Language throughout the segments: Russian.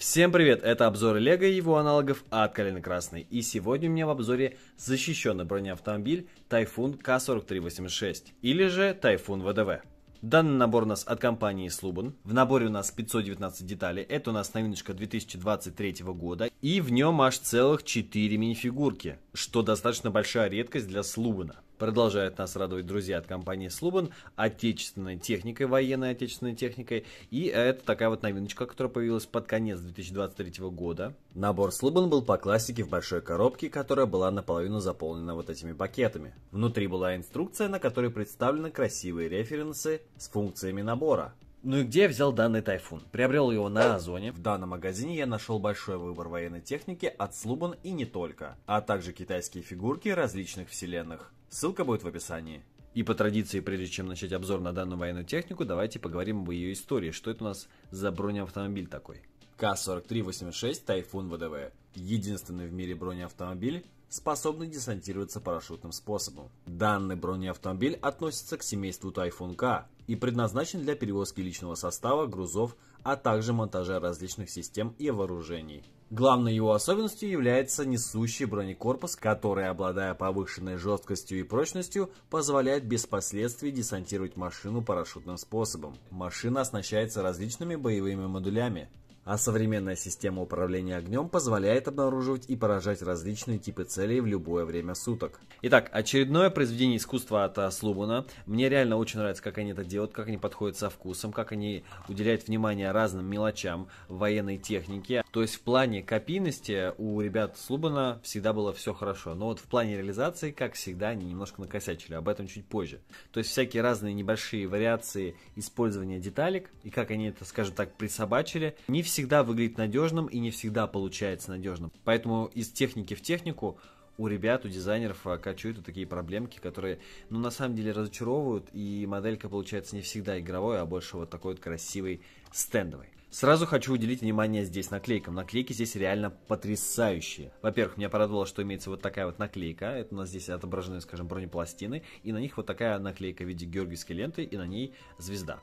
Всем привет, это обзор Лего и его аналогов от Калины Красной. И сегодня у меня в обзоре защищенный бронеавтомобиль Тайфун К4386 или же Тайфун ВДВ. Данный набор у нас от компании Слубан. В наборе у нас 519 деталей. Это у нас новиночка 2023 года. И в нем аж целых 4 минифигурки, что достаточно большая редкость для Слубана. Продолжают нас радовать друзья от компании Слубан отечественной техникой, военной отечественной техникой. И это такая вот новиночка, которая появилась под конец 2023 года. Набор Слубан был по классике в большой коробке, которая была наполовину заполнена вот этими пакетами. Внутри была инструкция, на которой представлены красивые референсы с функциями набора. Ну и где я взял данный тайфун? Приобрел его на Озоне. В данном магазине я нашел большой выбор военной техники от Слубан и не только, а также китайские фигурки различных вселенных. Ссылка будет в описании. И по традиции, прежде чем начать обзор на данную военную технику, давайте поговорим об ее истории. Что это у нас за бронеавтомобиль такой? К-4386 Тайфун ВДВ. Единственный в мире бронеавтомобиль, способный десантироваться парашютным способом. Данный бронеавтомобиль относится к семейству Тайфун К и предназначен для перевозки личного состава, грузов, а также монтажа различных систем и вооружений. Главной его особенностью является несущий бронекорпус, который, обладая повышенной жесткостью и прочностью, позволяет без последствий десантировать машину парашютным способом. Машина оснащается различными боевыми модулями, а современная система управления огнем позволяет обнаруживать и поражать различные типы целей в любое время суток. Итак, очередное произведение искусства от а, Слубана. Мне реально очень нравится, как они это делают, как они подходят со вкусом, как они уделяют внимание разным мелочам военной техники. То есть в плане копийности у ребят Слубана всегда было все хорошо. Но вот в плане реализации, как всегда, они немножко накосячили. Об этом чуть позже. То есть всякие разные небольшие вариации использования деталек и как они это, скажем так, присобачили. Не все всегда выглядит надежным и не всегда получается надежным. Поэтому из техники в технику у ребят, у дизайнеров а, качуют такие проблемки, которые, ну, на самом деле разочаровывают, и моделька получается не всегда игровой, а больше вот такой вот красивой стендовой. Сразу хочу уделить внимание здесь наклейкам. Наклейки здесь реально потрясающие. Во-первых, меня порадовало, что имеется вот такая вот наклейка. Это у нас здесь отображены, скажем, бронепластины. И на них вот такая наклейка в виде георгиевской ленты, и на ней звезда.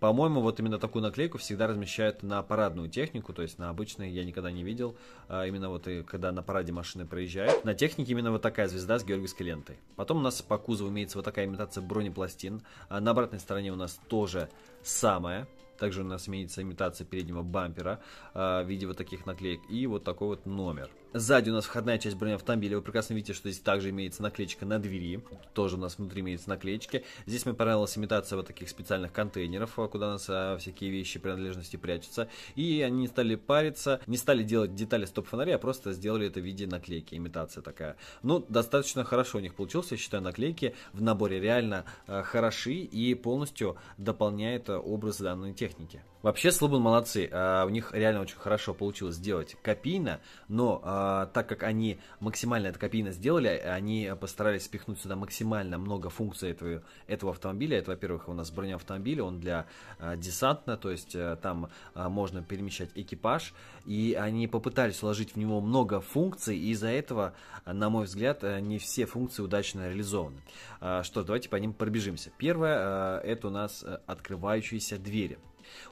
По-моему, вот именно такую наклейку всегда размещают на парадную технику, то есть на обычные я никогда не видел. А именно вот и когда на параде машины проезжают. На технике именно вот такая звезда с георгиевской лентой. Потом у нас по кузову имеется вот такая имитация бронепластин. А на обратной стороне у нас тоже самое. Также у нас имеется имитация переднего бампера э, в виде вот таких наклеек и вот такой вот номер. Сзади у нас входная часть автомобиля Вы прекрасно видите, что здесь также имеется наклеечка на двери. Тоже у нас внутри имеется наклеечки. Здесь мне понравилась имитация вот таких специальных контейнеров, куда у нас а, всякие вещи, принадлежности прячутся. И они не стали париться, не стали делать детали стоп-фонаря, а просто сделали это в виде наклейки. Имитация такая. Ну, достаточно хорошо у них получилось. Я считаю, наклейки в наборе реально а, хороши и полностью дополняет а, образ данной техники. Вообще, Слобан молодцы. А, у них реально очень хорошо получилось сделать копийно, но а, так как они максимально это копийно сделали, они постарались спихнуть сюда максимально много функций этого, этого автомобиля. Это, во-первых, у нас броня автомобиля, он для а, десантно, то есть э, там можно перемещать экипаж, и они попытались вложить в него много функций, и из-за этого, на мой взгляд, э, не все функции удачно реализованы. Что ж, давайте по ним пробежимся. Первое, э, это у нас открывающиеся двери.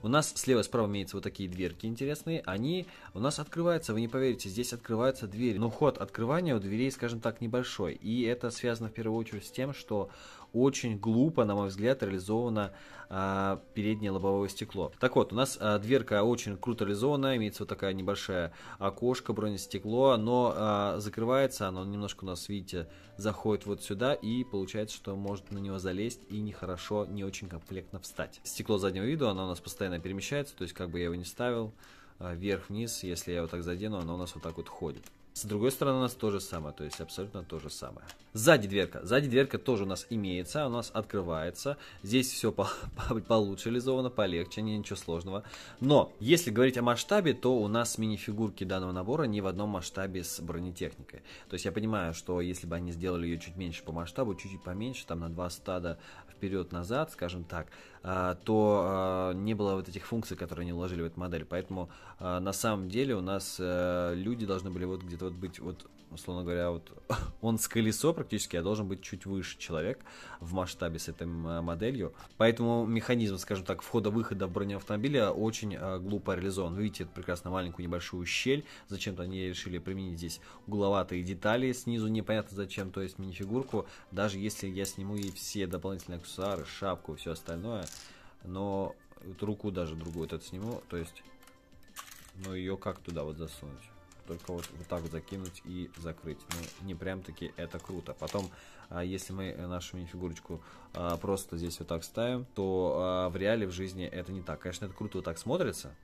У нас слева и справа имеются вот такие дверки интересные. Они у нас открываются, вы не поверите, здесь открываются двери. Но ну, ход открывания у дверей, скажем так, небольшой. И это связано в первую очередь с тем, что очень глупо, на мой взгляд, реализовано а, переднее лобовое стекло. Так вот, у нас а, дверка очень круто реализована, имеется вот такая небольшая окошко, бронестекло, но а, закрывается оно немножко у нас, видите, заходит вот сюда, и получается, что может на него залезть и нехорошо, не очень комплектно встать. Стекло заднего вида, оно у нас постоянно перемещается, то есть как бы я его не ставил, вверх-вниз, если я его так задену, оно у нас вот так вот ходит. С другой стороны у нас то же самое, то есть абсолютно то же самое. Сзади дверка. Сзади дверка тоже у нас имеется, у нас открывается. Здесь все по по получше реализовано, полегче, ничего сложного. Но если говорить о масштабе, то у нас минифигурки данного набора не в одном масштабе с бронетехникой. То есть я понимаю, что если бы они сделали ее чуть меньше по масштабу, чуть-чуть поменьше, там на два стада вперед-назад, скажем так, а, то а, не было вот этих функций, которые они вложили в эту модель. Поэтому а, на самом деле у нас э, люди должны были вот где-то вот быть, вот, условно говоря, вот он с колесо практически, я а должен быть чуть выше человек в масштабе с этой моделью. Поэтому механизм, скажем так, входа-выхода в бронеавтомобиля очень э, глупо реализован. видите, это прекрасно маленькую небольшую щель. Зачем-то они решили применить здесь угловатые детали снизу, непонятно зачем, то есть мини-фигурку. Даже если я сниму ей все дополнительные аксессуары, шапку все остальное, но вот руку даже другую этот сниму, то есть, ну ее как туда вот засунуть? только вот, вот так вот закинуть и закрыть. Ну, не прям таки это круто. Потом, а, если мы э, нашу мини-фигурочку а, просто здесь вот так ставим, то а, в реале, в жизни это не так. Конечно, это круто вот так смотрится,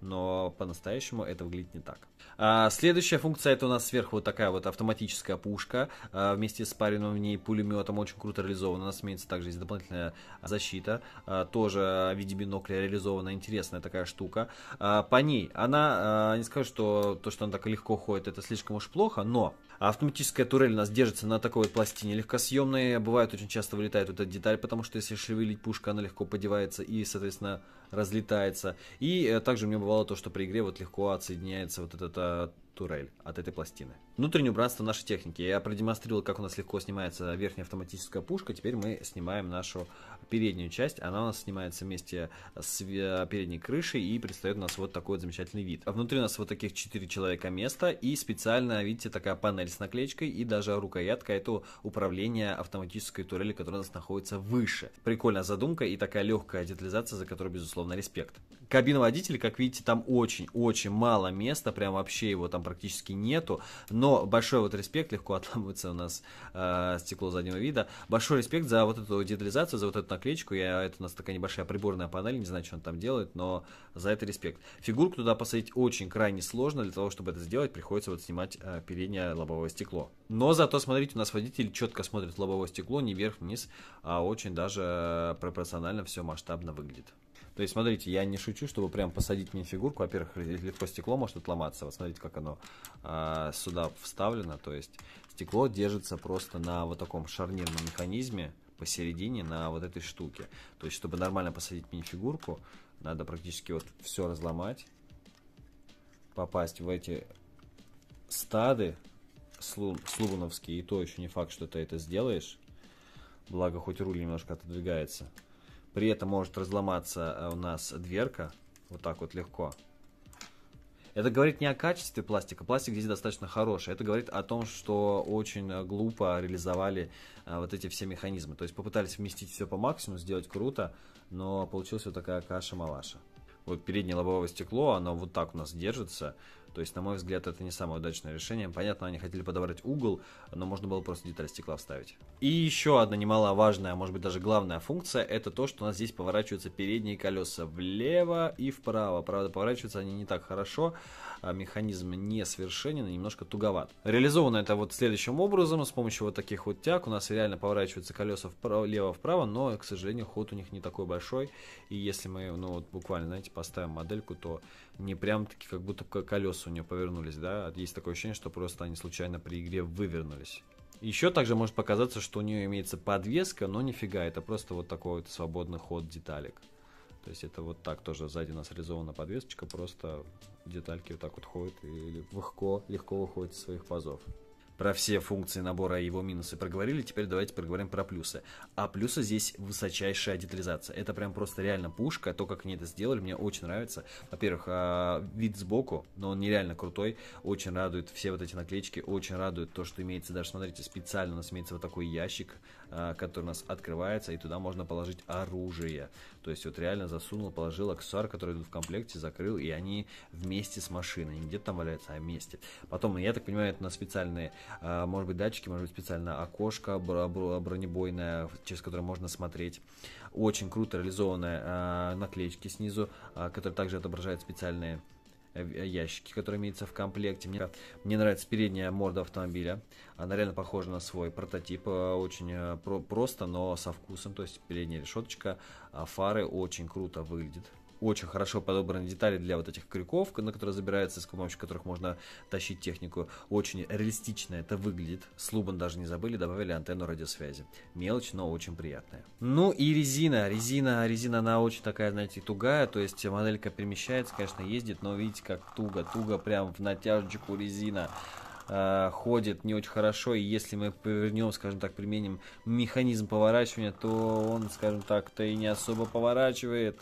но по-настоящему это выглядит не так. А, следующая функция это у нас сверху вот такая вот автоматическая пушка а, вместе с паренным в ней пулеметом очень круто реализована. У нас имеется также здесь дополнительная защита, а, тоже в виде бинокля реализована, интересная такая штука. А, по ней она, а, не скажу, что то, что она так легко ходит, это слишком уж плохо, но автоматическая турель у нас держится на такой вот пластине легкосъемной. Бывает очень часто вылетает вот эта деталь, потому что если шевелить пушка, она легко подевается и, соответственно, разлетается. И э, также у меня бывало то, что при игре вот легко отсоединяется вот этот а, турель от этой пластины. Внутреннее убранство нашей техники. Я продемонстрировал, как у нас легко снимается верхняя автоматическая пушка. Теперь мы снимаем нашу переднюю часть. Она у нас снимается вместе с э, передней крышей и предстает у нас вот такой вот замечательный вид. А внутри у нас вот таких 4 человека места и специально, видите, такая панель с наклеечкой и даже рукоятка. Это управление автоматической турели, которая у нас находится выше. Прикольная задумка и такая легкая детализация, за которую, безусловно, респект. Кабина водителя, как видите, там очень-очень мало места, прям вообще его там практически нету. Но большой вот респект, легко отламывается у нас э, стекло заднего вида. Большой респект за вот эту детализацию, за вот эту наклеечку. Я, это у нас такая небольшая приборная панель, не знаю, что он там делает, но за это респект. Фигурку туда посадить очень крайне сложно. Для того, чтобы это сделать, приходится вот снимать э, переднее лобовое стекло. Но зато, смотрите, у нас водитель четко смотрит в лобовое стекло, не вверх-вниз, а очень даже э, пропорционально все масштабно выглядит. То есть, смотрите, я не шучу, чтобы прям посадить мне фигурку. Во-первых, легко стекло может отломаться. Вот смотрите, как оно э, сюда вставлено. То есть, стекло держится просто на вот таком шарнирном механизме посередине на вот этой штуке. То есть, чтобы нормально посадить мини-фигурку, надо практически вот все разломать, попасть в эти стады слу, слугуновские, и то еще не факт, что ты это сделаешь. Благо, хоть руль немножко отодвигается. При этом может разломаться э, у нас дверка. Вот так вот легко. Это говорит не о качестве пластика, пластик здесь достаточно хороший. Это говорит о том, что очень э, глупо реализовали э, вот эти все механизмы. То есть попытались вместить все по максимуму, сделать круто, но получилась вот такая каша-малаша. Вот переднее лобовое стекло, оно вот так у нас держится. То есть, на мой взгляд, это не самое удачное решение. Понятно, они хотели подобрать угол, но можно было просто деталь стекла вставить. И еще одна немаловажная, а может быть даже главная функция, это то, что у нас здесь поворачиваются передние колеса влево и вправо. Правда, поворачиваются они не так хорошо, а механизм не совершенен и немножко туговат. Реализовано это вот следующим образом, с помощью вот таких вот тяг у нас реально поворачиваются колеса влево-вправо, но, к сожалению, ход у них не такой большой. И если мы, ну вот буквально, знаете, поставим модельку, то не прям таки, как будто колеса у нее повернулись, да, а есть такое ощущение, что просто они случайно при игре вывернулись. Еще также может показаться, что у нее имеется подвеска, но нифига, это просто вот такой вот свободный ход деталек. То есть это вот так тоже сзади нас реализована подвесочка, просто детальки вот так вот ходят и легко, легко выходят из своих пазов про все функции набора и его минусы проговорили, теперь давайте проговорим про плюсы. А плюсы здесь высочайшая детализация. Это прям просто реально пушка, то, как они это сделали, мне очень нравится. Во-первых, а, вид сбоку, но он нереально крутой, очень радует все вот эти наклеечки, очень радует то, что имеется, даже смотрите, специально у нас имеется вот такой ящик, а, который у нас открывается, и туда можно положить оружие. То есть вот реально засунул, положил аксессуар, который идут в комплекте, закрыл, и они вместе с машиной. Не где-то там валяются, а вместе. Потом, я так понимаю, это на специальные, а, может быть, датчики, может быть, специальное окошко бронебойное, через которое можно смотреть. Очень круто реализованы а, наклеечки снизу, а, которые также отображают специальные Э, ящики, которые имеются в комплекте. Мне, мне нравится передняя морда автомобиля. Она реально похожа на свой прототип. Э, очень э, про просто, но со вкусом. То есть передняя решеточка, а фары очень круто выглядит очень хорошо подобраны детали для вот этих крюков, на которые забирается, с помощью которых можно тащить технику. Очень реалистично это выглядит. С Лубан даже не забыли, добавили антенну радиосвязи. Мелочь, но очень приятная. Ну и резина. Резина, резина она очень такая, знаете, тугая, то есть моделька перемещается, конечно, ездит, но видите, как туго, туго прям в натяжечку резина а, ходит не очень хорошо, и если мы повернем, скажем так, применим механизм поворачивания, то он, скажем так, то и не особо поворачивает.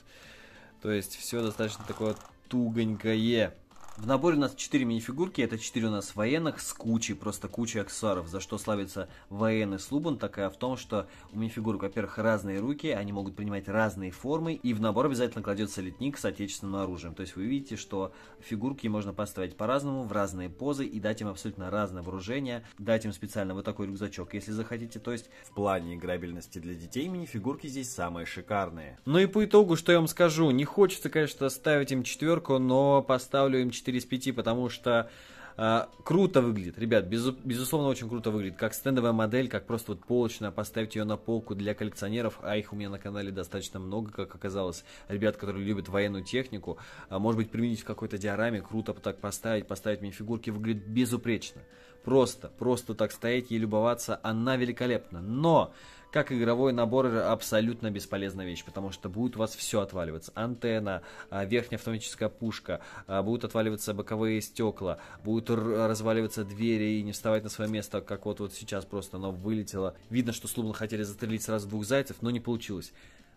То есть все достаточно такое тугонькое. В наборе у нас 4 минифигурки, это 4 у нас военных с кучей, просто кучей аксессуаров, за что славится военный слубан, такая в том, что у минифигурок, во-первых, разные руки, они могут принимать разные формы, и в набор обязательно кладется летник с отечественным оружием. То есть вы видите, что фигурки можно поставить по-разному, в разные позы, и дать им абсолютно разное вооружение, дать им специально вот такой рюкзачок, если захотите. То есть в плане играбельности для детей минифигурки здесь самые шикарные. Ну и по итогу, что я вам скажу, не хочется, конечно, ставить им четверку, но поставлю им 4 4 из 5, потому что э, круто выглядит, ребят, безу- безусловно, очень круто выглядит, как стендовая модель, как просто вот полочная, поставить ее на полку для коллекционеров, а их у меня на канале достаточно много, как оказалось, ребят, которые любят военную технику, а может быть применить в какой-то диораме, круто так поставить, поставить мне фигурки, выглядит безупречно, просто, просто так стоять и любоваться, она великолепна, но как игровой набор абсолютно бесполезная вещь, потому что будет у вас все отваливаться. Антенна, а, верхняя автоматическая пушка, а, будут отваливаться боковые стекла, будут разваливаться двери и не вставать на свое место, как вот, вот сейчас просто оно вылетело. Видно, что слугно хотели застрелить сразу двух зайцев, но не получилось.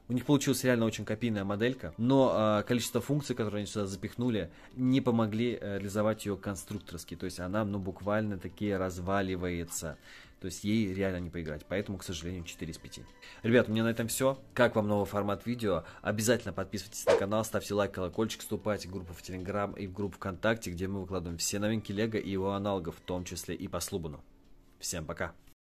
У них получилась реально очень копийная моделька, но э, количество функций, которые они сюда запихнули, не помогли э, реализовать ее конструкторски. То есть она, ну, буквально такие разваливается. То есть ей реально не поиграть. Поэтому, к сожалению, 4 из 5. Ребят, у меня на этом все. Как вам новый формат видео? Обязательно подписывайтесь на канал, ставьте лайк, колокольчик, вступайте в группу в Телеграм и в группу ВКонтакте, где мы выкладываем все новинки Лего и его аналогов, в том числе и по Слубану. Всем пока!